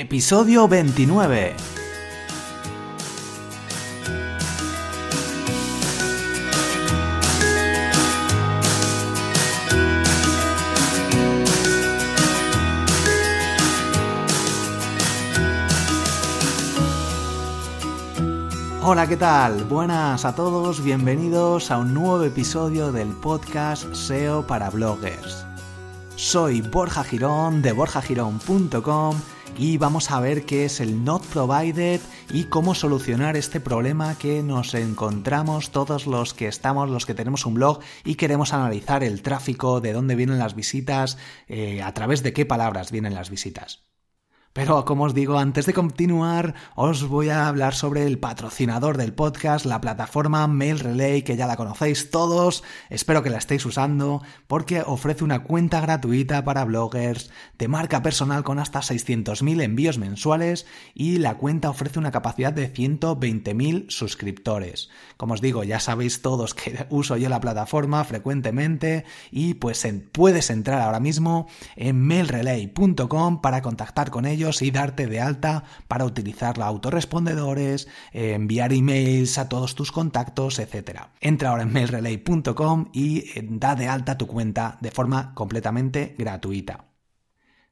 Episodio 29. Hola, ¿qué tal? Buenas a todos, bienvenidos a un nuevo episodio del podcast SEO para bloggers. Soy Borja Girón de borjagirón.com y vamos a ver qué es el Not Provided y cómo solucionar este problema que nos encontramos todos los que estamos, los que tenemos un blog y queremos analizar el tráfico, de dónde vienen las visitas, eh, a través de qué palabras vienen las visitas. Pero como os digo, antes de continuar, os voy a hablar sobre el patrocinador del podcast, la plataforma Mail Relay, que ya la conocéis todos, espero que la estéis usando, porque ofrece una cuenta gratuita para bloggers de marca personal con hasta 600.000 envíos mensuales y la cuenta ofrece una capacidad de 120.000 suscriptores. Como os digo, ya sabéis todos que uso yo la plataforma frecuentemente y pues puedes entrar ahora mismo en mailrelay.com para contactar con ellos y darte de alta para utilizar autorrespondedores, eh, enviar emails a todos tus contactos, etc. Entra ahora en mailrelay.com y eh, da de alta tu cuenta de forma completamente gratuita.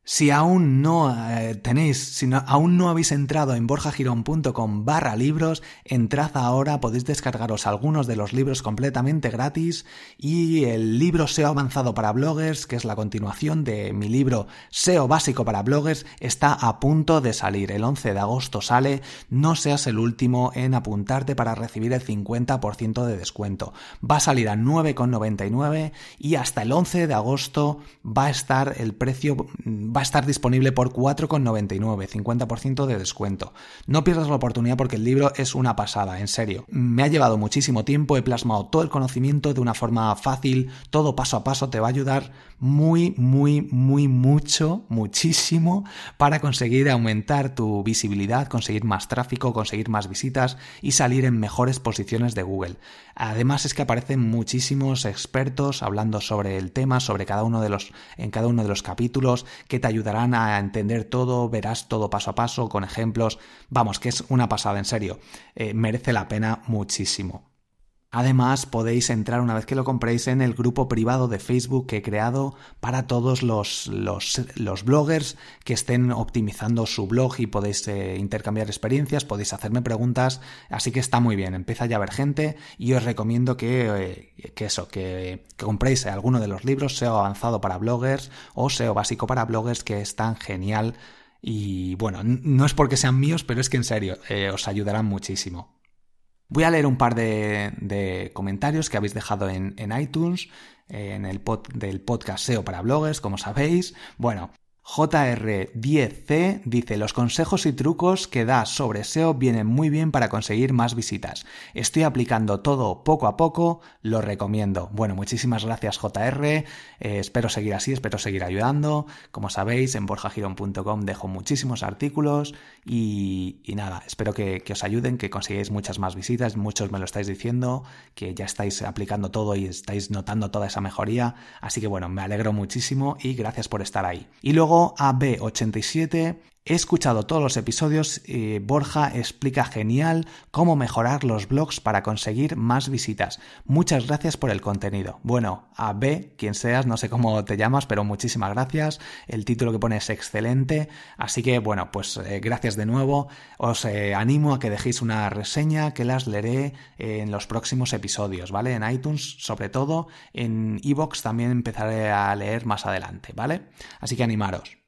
Si aún no eh, tenéis, si aún no habéis entrado en borjagirón.com barra libros, entrad ahora, podéis descargaros algunos de los libros completamente gratis y el libro SEO avanzado para bloggers, que es la continuación de mi libro SEO básico para bloggers, está a punto de salir. El 11 de agosto sale, no seas el último en apuntarte para recibir el 50% de descuento. Va a salir a 9,99 y hasta el 11 de agosto va a estar el precio mm, va a estar disponible por 4,99, 50% de descuento. No pierdas la oportunidad porque el libro es una pasada, en serio. Me ha llevado muchísimo tiempo, he plasmado todo el conocimiento de una forma fácil, todo paso a paso te va a ayudar muy, muy, muy mucho, muchísimo para conseguir aumentar tu visibilidad, conseguir más tráfico, conseguir más visitas y salir en mejores posiciones de Google. Además es que aparecen muchísimos expertos hablando sobre el tema, sobre cada uno de los en cada uno de los capítulos, que te ayudarán a entender todo, verás todo paso a paso, con ejemplos. Vamos, que es una pasada, en serio. Eh, merece la pena muchísimo. Además, podéis entrar una vez que lo compréis en el grupo privado de Facebook que he creado para todos los, bloggers que estén optimizando su blog y podéis eh, intercambiar experiencias, podéis hacerme preguntas, así que está muy bien, empieza ya a haber gente y os recomiendo eh, que, eso, que, compréis alguno de los libros, SEO avanzado para bloggers o sea básico para bloggers, que es tan genial. Y bueno, no es porque sean míos, pero es que en serio, eh, os ayudarán muchísimo. Voy a leer un par de, comentarios que habéis dejado en, iTunes, eh, en el del podcast SEO para bloggers, como sabéis. Bueno, JR10C dice, los consejos y trucos que da sobre SEO vienen muy bien para conseguir más visitas. Estoy aplicando todo poco a poco, lo recomiendo. Bueno, muchísimas gracias JR, eh, espero seguir así, espero seguir ayudando. Como sabéis, en borjagiron.com dejo muchísimos artículos y, nada, espero que, que, os ayuden, que consigáis muchas más visitas. Muchos me lo estáis diciendo, que ya estáis aplicando todo y estáis notando toda esa mejoría. Así que bueno, me alegro muchísimo y gracias por estar ahí. Y luego o AB87, He escuchado todos los episodios y Borja explica genial cómo mejorar los blogs para conseguir más visitas. Muchas gracias por el contenido. Bueno, a B, quien seas, no sé cómo te llamas, pero muchísimas gracias. El título que pones es excelente. Así que bueno, pues eh, gracias de nuevo. Os eh, animo a que dejéis una reseña que las leeré en los próximos episodios, ¿vale? En iTunes sobre todo, en iVoox también empezaré a leer más adelante, ¿vale? Así que animaros.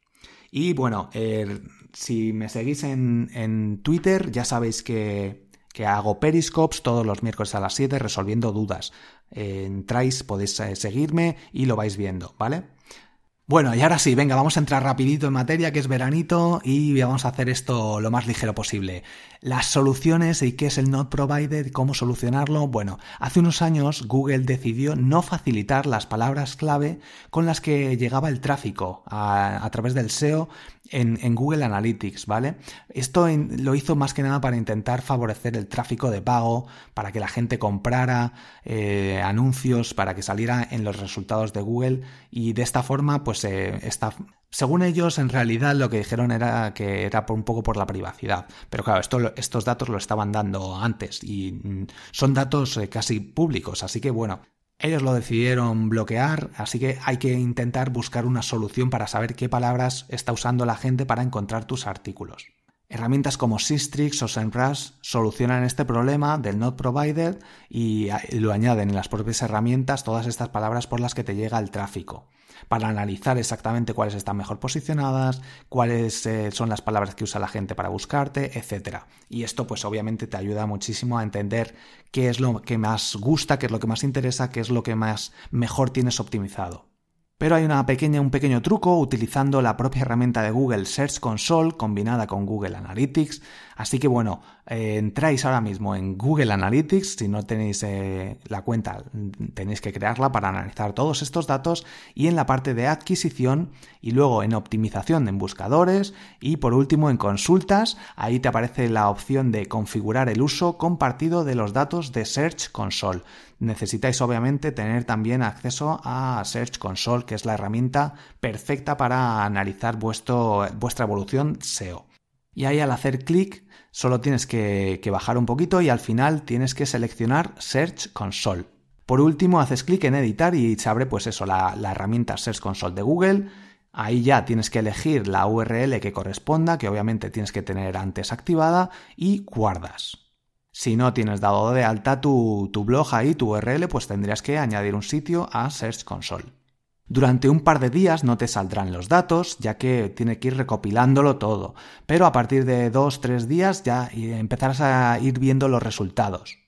Y bueno, eh, si me seguís en, en Twitter, ya sabéis que, hago Periscopes todos los miércoles a las 7 resolviendo dudas. Eh, entráis, podéis eh, seguirme y lo vais viendo, ¿vale? Bueno, y ahora sí, venga, vamos a entrar rapidito en materia, que es veranito, y vamos a hacer esto lo más ligero posible. Las soluciones y qué es el not provided, cómo solucionarlo. Bueno, hace unos años Google decidió no facilitar las palabras clave con las que llegaba el tráfico a, a través del SEO en, Google Analytics, ¿vale? Esto lo hizo más que nada para intentar favorecer el tráfico de pago, para que la gente comprara eh, anuncios, para que saliera en los resultados de Google y de esta forma, pues eh, está según ellos, en realidad lo que dijeron era que era por un poco por la privacidad. Pero claro, estos datos lo estaban dando antes y mm, son datos eh, casi públicos. Así que bueno, ellos lo decidieron bloquear, así que hay que intentar buscar una solución para saber qué palabras está usando la gente para encontrar tus artículos. Herramientas como Systrix o SendRush solucionan este problema del not provided ah, y lo añaden en las propias herramientas todas estas palabras por las que te llega el tráfico, para analizar exactamente cuáles están mejor posicionadas, cuáles eh, son las palabras que usa la gente para buscarte, etc. Y esto pues obviamente te ayuda muchísimo a entender qué es lo que más gusta, qué es lo que más interesa, qué es lo que más mejor tienes optimizado. Pero hay una pequeña, un pequeño truco utilizando la propia herramienta de Google Search Console combinada con Google Analytics. Así que bueno, eh, entráis ahora mismo en Google Analytics, si no tenéis eh, la cuenta tenéis que crearla para analizar todos estos datos y en la parte de adquisición y luego en optimización en buscadores y por último en consultas, ahí te aparece la opción de configurar el uso compartido de los datos de Search Console. Necesitáis obviamente tener también acceso a Search Console, que es la herramienta perfecta para analizar vuestro, vuestra evolución SEO y ahí al hacer clic solo tienes que, bajar un poquito y al final tienes que seleccionar Search Console. Por último haces clic en editar y se abre pues eso, la, herramienta Search Console de Google. Ahí ya tienes que elegir la URL que corresponda, que obviamente tienes que tener antes activada, y guardas. Si no tienes dado de alta tu, tu blog ahí, tu URL, pues tendrías que añadir un sitio a Search Console. Durante un par de días no te saldrán los datos, ya que tiene que ir recopilándolo todo, pero a partir de o tres días ya empezarás a ir viendo los resultados.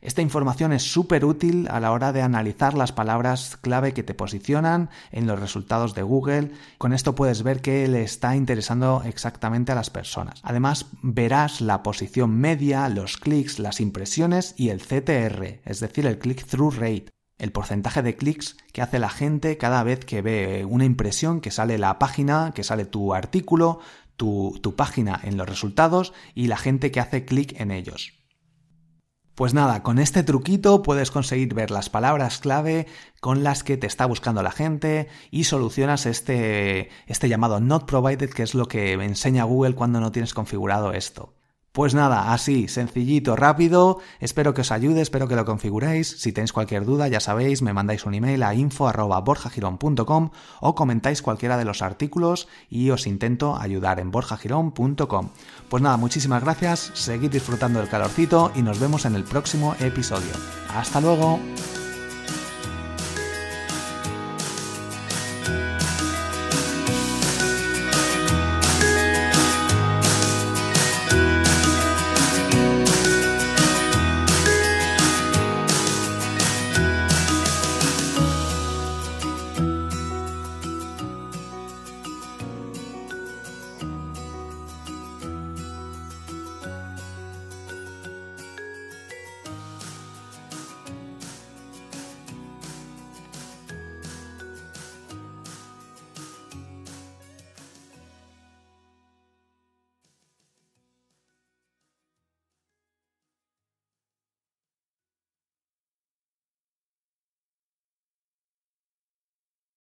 Esta información es súper útil a la hora de analizar las palabras clave que te posicionan en los resultados de Google. Con esto puedes ver qué le está interesando exactamente a las personas. Además, verás la posición media, los clics, las impresiones y el CTR, es decir, el click-through rate el porcentaje de clics que hace la gente cada vez que ve una impresión, que sale la página, que sale tu artículo, tu, página en los resultados y la gente que hace clic en ellos. Pues nada, con este truquito puedes conseguir ver las palabras clave con las que te está buscando la gente y solucionas este, este llamado not provided, que es lo que enseña Google cuando no tienes configurado esto. Pues nada, así, sencillito, rápido, espero que os ayude, espero que lo configuréis, si tenéis cualquier duda ya sabéis, me mandáis un email a info.borjagirón.com o comentáis cualquiera de los artículos y os intento ayudar en borjagirón.com. Pues nada, muchísimas gracias, seguid disfrutando del calorcito y nos vemos en el próximo episodio. ¡Hasta luego!